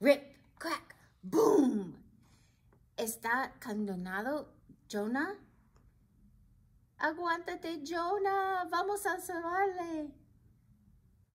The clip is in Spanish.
Rip, crack, boom. Está candonado Jonah. Aguántate, Jonah. Vamos a salvarle.